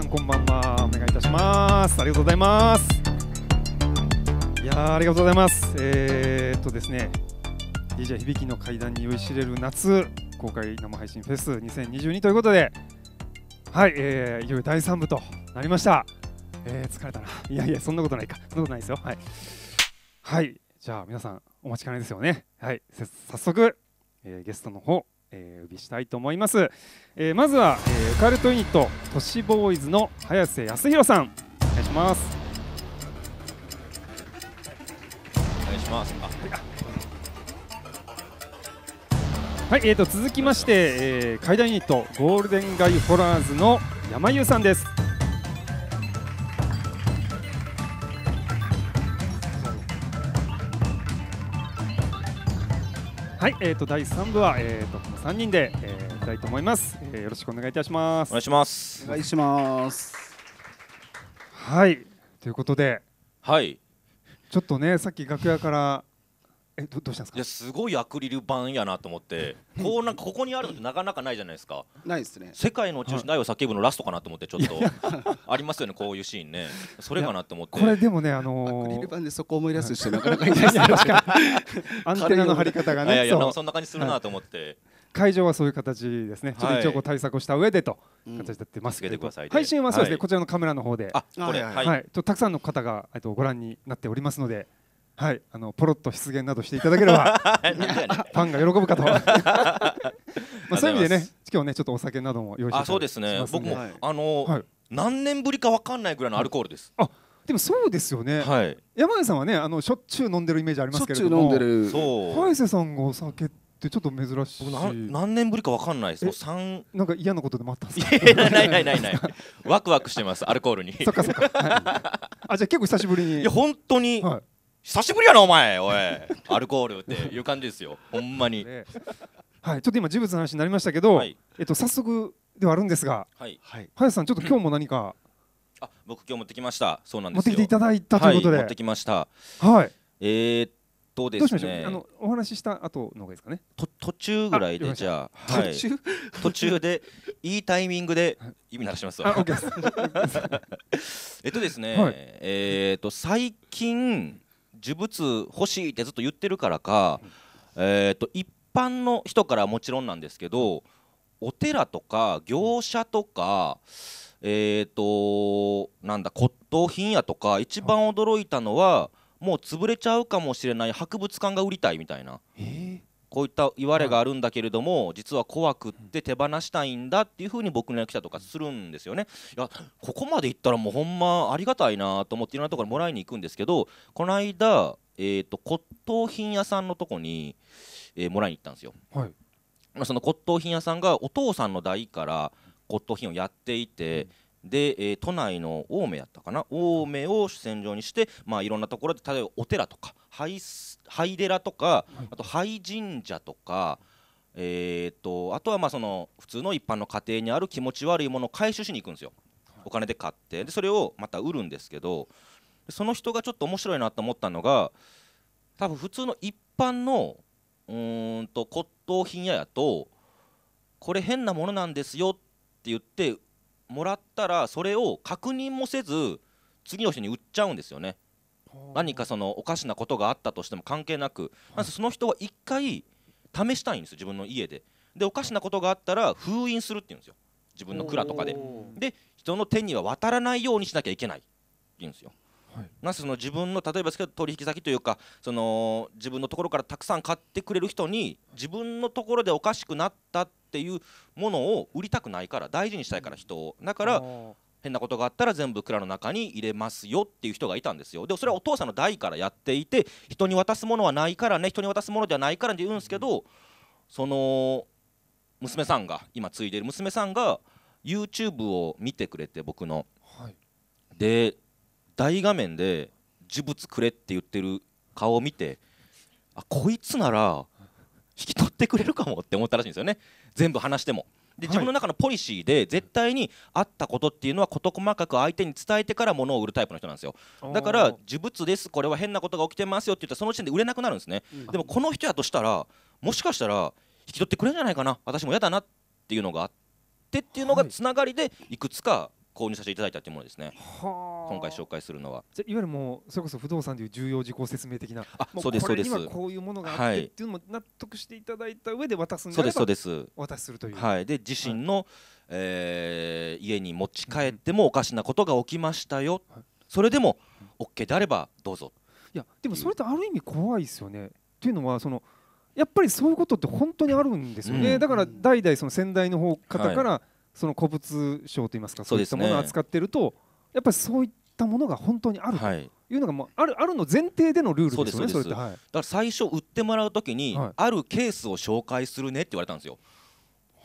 さんこんばんはお願いいたしますありがとうございますいやありがとうございますえー、っとですね DJ 響きの階段に酔いしれる夏公開生配信フェス2022ということではい、えー、いよいよ第3部となりましたえー、疲れたないやいやそんなことないかそんなことないですよはいはいじゃあ皆さんお待ちかねですよねはい早速、えー、ゲストの方えー、お呼びしたいと思います、えー、まずは、えー、オカルトユニット都市ボーイズの早瀬康弘さんお願いしますお願いしますはい、えーと、と続きまして、えー、階段ユニットゴールデンガイホラーズの山優さんですはい、えっ、ー、と第三部はえっ、ー、とこの三人で、えー、いきたいと思います、えー。よろしくお願いいたします。お願いします。お願いします。はい、ということで、はい。ちょっとね、さっき楽屋からえどどうしたんですかいやすごいアクリル板やなと思って こうなんかここにあるのってなかなかないじゃないですかないですね世界の中心愛を叫ぶのラストかなと思ってちょっと ありますよねこういうシーンねそれかなと思ってこれでもねあのー、アクリル板でそこ思い出す人なかなかいないですよ アンテナの張り方がねいやいやそんな感じするなと思って、はい会場はそういう形ですね、ちょっと一応こう対策をした上でと形になってます、うん、配信はそうですね、はい、こちらのカメラの方で、はいはい、はい、とたくさんの方が、えっと、ご覧になっておりますので、はい、あのポロッと出現などしていただければ ファンが喜ぶかと まあそういう意味でね今日ねちょっとお酒なども用意してあそうですね僕も、はい、あのーはい、何年ぶりかわかんないぐらいのアルコールです、はい、あでもそうですよね、はい、山根さんはねあのしょっちゅう飲んでるイメージありますけれどもしょっちゅう飲んでるそう早瀬さんがお酒ってちょっと珍しい何年ぶりか分かんないですもう3なんか嫌なことでもあったんですかないないないないないワクワクしてますアルコールにそっかそっか、はい、あじゃあ結構久しぶりにいや本当に、はい久しぶりやなお前おいアルコールっていう感じですよ ほんまに、ね、はいちょっと今事物の話になりましたけど、はい、えっと早速ではあるんですがはい林さんちょっと今日も何かあ僕今日持ってきましたそうなんです持ってきていただいたということで、はい、持ってきましたはいえー、っとですねあのお話しした後の方がいいですかねと途中ぐらいでじゃあ、はい、途中途中でいいタイミングで意味鳴らしますわ えっとですね、はい、えー、っと最近呪物欲しいってずっと言ってるからか、えー、と一般の人からはもちろんなんですけどお寺とか業者とか、えっ、となんだ骨董品屋とか一番驚いたのはもう潰れちゃうかもしれない博物館が売りたいみたいな。えーこういったいわれがあるんだけれども、実は怖くって手放したいんだっていうふうに僕の役者とかするんですよね。いやここまでいったらもうほんまありがたいなと思っていろんなところにもらいに行くんですけどこの間、えーと、と骨董品屋さんのとこに、えー、もらいに行ったんですよ。はい、その骨董品屋さんがお父さんの代から骨董品をやっていて、うんで、えー、都内の青梅やったかな青梅を主戦場にして、まあ、いろんなところで例えばお寺とか灰寺とかあと灰神社とか。えーと、あとはまあその普通の一般の家庭にある気持ち悪いものを回収しに行くんですよお金で買ってでそれをまた売るんですけどその人がちょっと面白いなと思ったのが多分普通の一般のうんと骨董品屋やとこれ変なものなんですよって言ってもらったらそれを確認もせず次の人に売っちゃうんですよね何かそのおかしなことがあったとしても関係なくまずその人は1回試したいんですよ自分の家ででおかしなことがあったら封印するっていうんですよ自分の蔵とかでで人の手には渡らないようにしなきゃいけないっていうんですよまあ、その自分の例えばですけど取引先というかその自分のところからたくさん買ってくれる人に自分のところでおかしくなったっていうものを売りたくないから大事にしたいから人をだから変なことがあったら全部蔵の中に入れますよっていう人がいたんですよでそれはお父さんの代からやっていて人に渡すものはないからね人に渡すものではないからって言うんですけどその娘さんが今継いでる娘さんが YouTube を見てくれて僕の。で大画面で呪物くれって言ってる顔を見てあこいつなら引き取ってくれるかもって思ったらしいんですよね全部話しても。で自分の中のポリシーで絶対にあったことっていうのは事細かく相手に伝えてから物を売るタイプの人なんですよだから呪物ですこれは変なことが起きてますよって言ったらその時点で売れなくなるんですね、でもこの人やとしたらもしかしたら引き取ってくれるんじゃないかな私も嫌だなっていうのがあってっていうのがつながりでいくつか購入させていただいたというものですね今回紹介するのはじゃいわゆるもうそれこそ不動産という重要事項説明的なあそうですそうです今こういうものがあってっていうのも納得していただいた上で渡すんそうですそうです渡するというはいで自身の、はい、えー、家に持ち帰ってもおかしなことが起きましたよ、はい、それでも OK であればどうぞいやでもそれってある意味怖いですよねというのはそのやっぱりそういうことって本当にあるんですよね、うん、だから代々その先代の方方から、はいその古物商といいますかそういったものを扱っていると、やっぱりそういったものが本当にあるというのがもうあるあるの前提でのルールですよねそれって、だから最初売ってもらう時に、あるケースを紹介するねって言われたんですよ。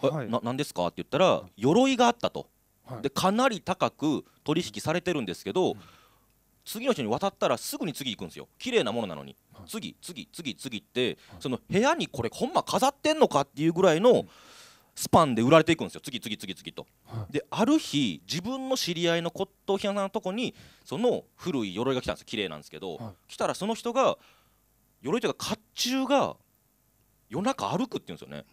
はい、な何ですかって言ったら鎧があったと、でかなり高く取引されてるんですけど、うん、次の人に渡ったらすぐに次行くんですよ綺麗なものなのに、次次次次って、その部屋にこれほんま飾ってんのかっていうぐらいの、スパンで売られていくんですよ次次次次と。はい、である日自分の知り合いの骨董品屋さんのとこにその古い鎧が来たんです綺麗なんですけど、はい、来たらその人が鎧というか甲冑が夜中歩くって言うんですよね。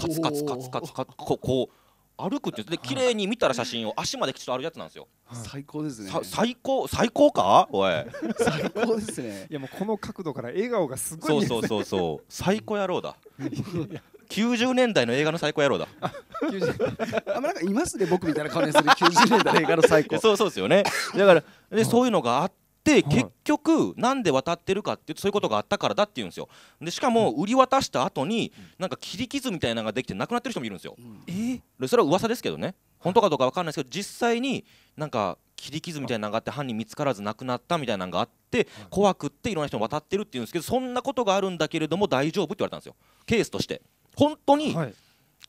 カツカツカツカツカツこうこう歩くってで綺麗に見たら写真を足までちょっとあるやつなんですよ。最高ですね。最高最高か？おい。最高ですね。いやもうこの角度から笑顔がすごい、ね。そうそうそうそう。最高野郎だ。いやいや90年代の映画の最高野郎だ あなんかいますね僕みたいな顔にする90年代の映画の最高 そうそうですよねだからでそういうのがあって結局なんで渡ってるかっていうとそういうことがあったからだっていうんですよでしかも売り渡した後になんか切り傷みたいなのができて亡くなってる人もいるんですよ、えそれは噂ですけどね本当かどうか分かんないですけど実際になんか切り傷みたいなのがあって犯人見つからず亡くなったみたいなのがあって怖くっていろんな人に渡ってるっていうんですけどそんなことがあるんだけれども大丈夫って言われたんですよケースとして。本当に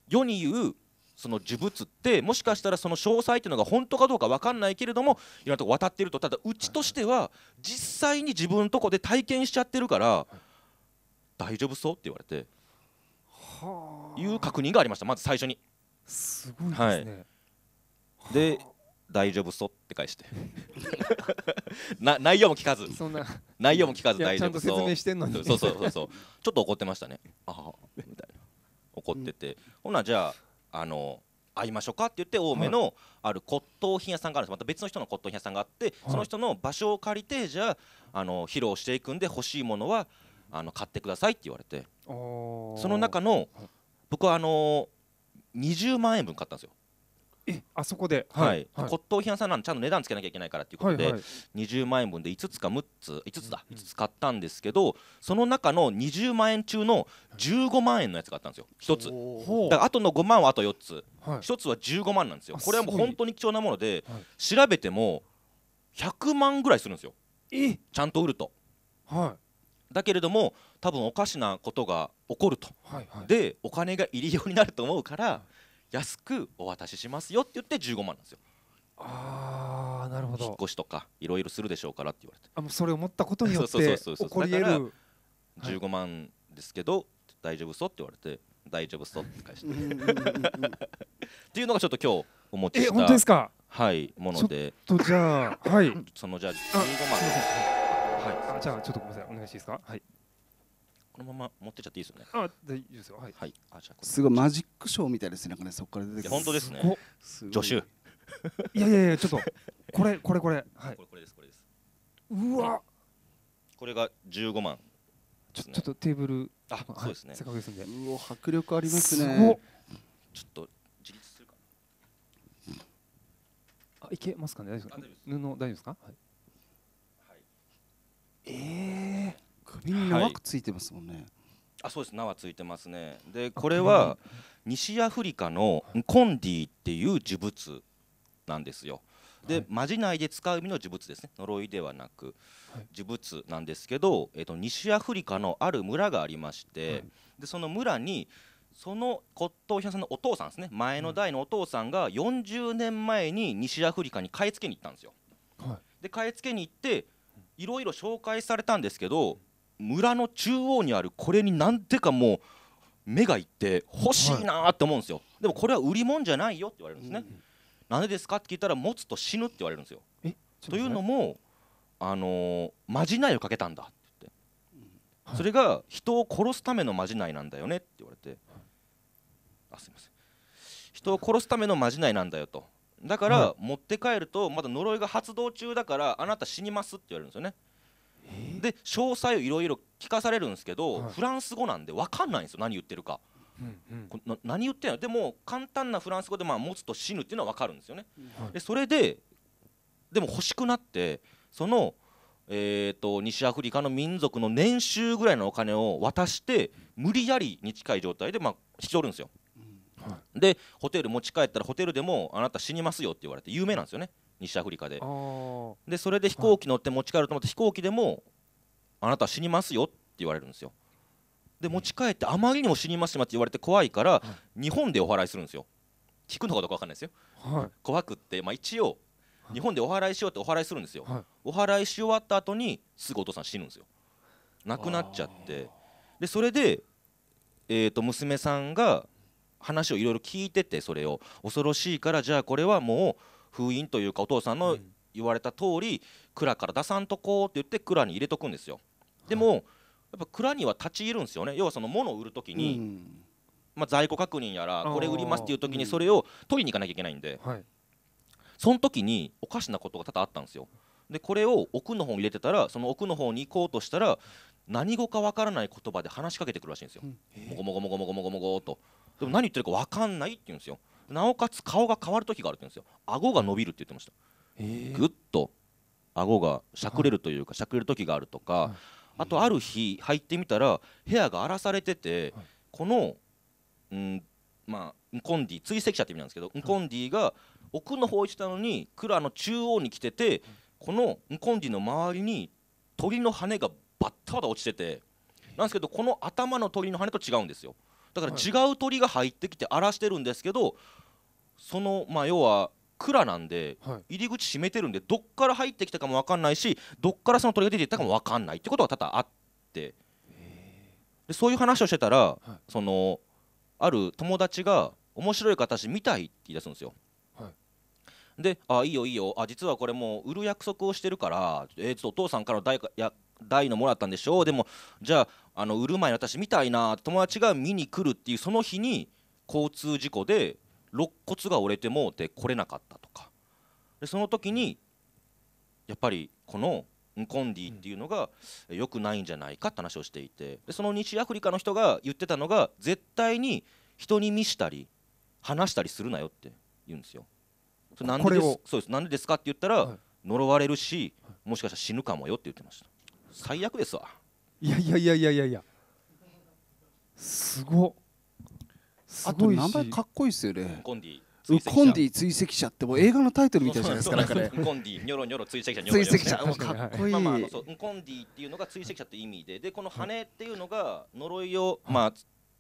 世に言うその呪物ってもしかしたらその詳細っていうのが本当かどうか分かんないけれどもいろんなとこ渡ってるとただうちとしては実際に自分のとこで体験しちゃってるから大丈夫そうって言われていう確認がありましたまず最初に。すごいですね、はい、で大丈夫そうって返して な内容も聞かず内容も聞かず大丈夫そうちゃんと説明してんのにそうそうそうそうちょっと怒ってましたねああ怒ってて、ほなじゃああの会いましょうかって言って青梅のある骨董品屋さんがあるんですまた別の人の骨董品屋さんがあってその人の場所を借りてじゃああの披露していくんで欲しいものはあの買ってくださいって言われてその中の僕はあの20万円分買ったんですよ。えあそこで、はい、はい、骨董品屋さんなんでちゃんと値段つけなきゃいけないからということで、はいはい、20万円分で5つか6つ5つだ5つ買ったんですけど、その中の20万円中の15万円のやつがあったんですよ1つだからあとの5万はあと4つ、はい、1つは15万なんですよこれはもう本当に貴重なもので、はい、調べても100万ぐらいするんですよえちゃんと売ると、はい、だけれども多分おかしなことが起こると、はいはい、でお金が入りようになると思うから、安くお渡ししますよって言って15万なんですよ。ああなるほど引っ越しとかいろいろするでしょうからって言われてあそれをったことによって起こり得る15万ですけど、はい、大丈夫そうって言われて大丈夫そうって返してっていうのがちょっと今日お持ちしたえ本当ですかはいものでちょっとじゃあはい そのじゃあ15万はいあじゃあちょっとごめんなさいお願いしていいですかはいこのまま持ってちゃっていいですよね。あ、大丈夫ですよ。はい。はい。あ、じゃすごいマジックショーみたいですね。なんかね、そこから出てきて。本当ですね。す助手。いやいやいや、ちょっと。これ、これ、これ。はい。これ、これです。これです。うわ。これが十五万、ね。ちょっとテーブル。あ、そうですね。せっかくですんで。うわ、迫力ありますね。すちょっと。自立するかあ、いけますかね。大丈夫ですか。布、大丈夫ですか。はい。はい、ええーみんな枠ついてますもんね、はい、あそうです縄ついてますねでこれは西アフリカのコンディっていう呪物なんですよで、まじないで使う意味の呪物ですね呪いではなく、呪物なんですけど、えー、と西アフリカのある村がありまして、でその村にその骨董品さんのお父さんですね前の代のお父さんが40年前に西アフリカに買い付けに行ったんですよ。はい、で買い付けに行っていろいろ紹介されたんですけど村の中央にあるこれになんてかもう目がいって欲しいなって思うんですよ、はい、でもこれは売り物じゃないよって言われるんですね、な、うん、んでですかって聞いたら持つと死ぬって言われるんですよというのもあのー、まじないをかけたんだって言って、はい、それが人を殺すためのまじないなんだよねって言われて、あすいません人を殺すためのまじないなんだよとだから持って帰るとまだ呪いが発動中だからあなた死にますって言われるんですよね、で詳細をいろいろ聞かされるんですけど、はい、フランス語なんで分かんないんですよ何言ってるか。うんうん、何言ってんのでも簡単なフランス語でまあ持つと死ぬっていうのは分かるんですよね。はい、でそれででも欲しくなってその、えーと、西アフリカの民族の年収ぐらいのお金を渡して無理やりに近い状態でまあ引き取るんですよ。はい、でホテル持ち帰ったらホテルでもあなた死にますよって言われて有名なんですよね。西アフリカででそれで飛行機乗って持ち帰ると思って飛行機でも「あなた死にますよ」って言われるんですよで持ち帰ってあまりにも死にますまって言われて怖いから日本でお祓いするんですよ聞くのかどうか分かんないですよ、はい、怖くって、まあ、一応日本でお祓いしようってお祓いするんですよ、はい、お祓いし終わった後にすぐお父さん死ぬんですよ亡くなっちゃってでそれで、えー、と娘さんが話をいろいろ聞いててそれを恐ろしいからじゃあこれはもう封印というかお父さんの言われた通り、蔵から出さんとこうって言って蔵に入れとくんですよ。でも、はい、やっぱ蔵には立ち入るんですよね要はその物を売る時に、うん、まあ、在庫確認やらこれ売りますっていう時にそれを取りに行かなきゃいけないんで、うんその時におかしなことが多々あったんですよ。でこれを奥の方に入れてたらその奥の方に行こうとしたら何語かわからない言葉で話しかけてくるらしいんですよ。もごもごもごもごもごもごと。でも何言ってるかわかんないって言うんですよ。なおかつ顔が変わる時があるって言うんですよ顎が伸びるって言ってましたぐっと顎がしゃくれるというかしゃくれる時があるとかあとある日入ってみたら部屋が荒らされててこのうんまあコンディ追跡者って意味なんですけどコンディが奥の方行ってたのに蔵の中央に来ててこのコンディの周りに鳥の羽がバッタバタ落ちててなんですけどこの頭の鳥の羽と違うんですよ。だから違う鳥が入ってきて荒らしてるんですけどそのまあ要は蔵なんで入り口閉めてるんでどっから入ってきたかも分かんないしどっからその鳥が出ていったかも分かんないってことは多々あってでそういう話をしてたらそのある友達が面白い形見たいって言い出すんですよ。で「あいいよいいよあ実はこれもう売る約束をしてるから、えー、ちょっとお父さんからの代大のもらったんでしょうでもじゃああの売る前に私見たいな友達が見に来るっていうその日に交通事故で肋骨が折れてもうて来れなかったとかでその時にやっぱりこのンコンディっていうのが良くないんじゃないかって話をしていてでその西アフリカの人が言ってたのが絶対に人に見したり話したりするなよって言うんですよ。それなんででそうですでですかって言ったら、呪われるしもしかしたら死ぬかもよって言ってました。最悪ですわいやいやいやいやいやいやすごすあごいし名前かっこいいですよねコンディウコンディ追跡者ってもう映画のタイトルみたいじゃないですかねウコンディニョロニョロ追跡者ニョロニョロ跡者かっこいいまあまあそうウコンディっていうのが追跡者って意味ででこの羽っていうのが呪いをまあ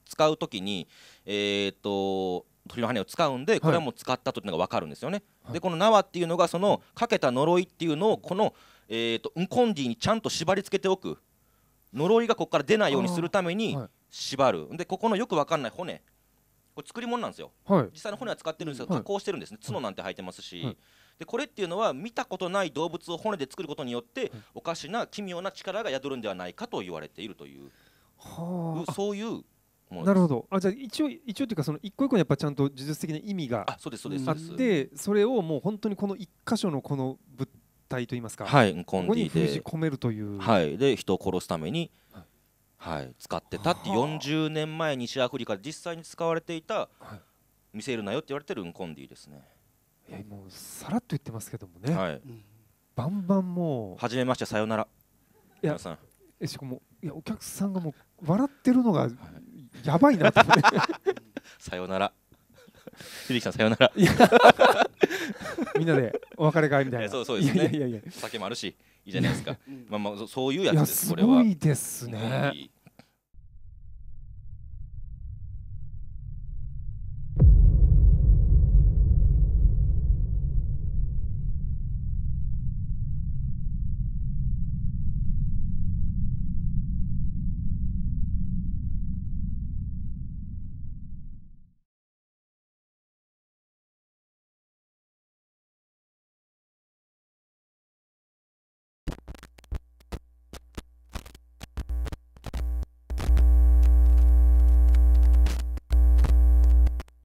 使う時にえーっと鳥の羽を使うんでこれはもう使ったというのが分かるんですよね。でこの縄っていうのがそのかけた呪いっていうのをこのえーと、ウンコンディにちゃんと縛り付けておく呪いがここから出ないようにするために縛る、はい、でここのよく分かんない骨これ作り物なんですよ、はい、実際の骨は使ってるんですけど加工してるんですね、角なんて生いてますし、でこれっていうのは見たことない動物を骨で作ることによっておかしな奇妙な力が宿るんではないかと言われているという、はあ、そういうなるほどあじゃあ一応一応というかその一個一個にやっぱちゃんと呪術的な意味があってそれをもう本当にこの一箇所のこの物体といいますか、はい、コンディで封じ込めるという、はい、で人を殺すために、はい、使ってたって40年前西アフリカで実際に使われていた、見せるなよって言われてるンコンディですね。えもうさらっと言ってますけどもね、はい、バンバンもうはじめましてさよなら皆さんえしかもいやお客さんがもう笑ってるのがやばいなと思って、は い、さよなら秀樹さんさよなら みんなでお別れ会みたいなそうそうですねいいやや酒もあるしいいじゃないですかまあまあそういうやつですこれはすごいですね